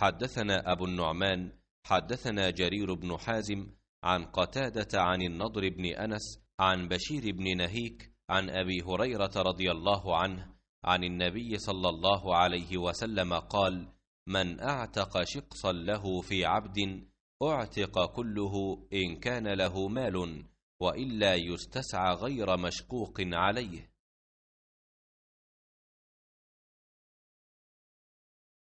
حدثنا أبو النعمان حدثنا جرير بن حازم عن قتادة عن النضر بن أنس عن بشير بن نهيك عن أبي هريرة رضي الله عنه عن النبي صلى الله عليه وسلم قال من أعتق شقصا له في عبد أعتق كله إن كان له مال وإلا يستسعى غير مشقوق عليه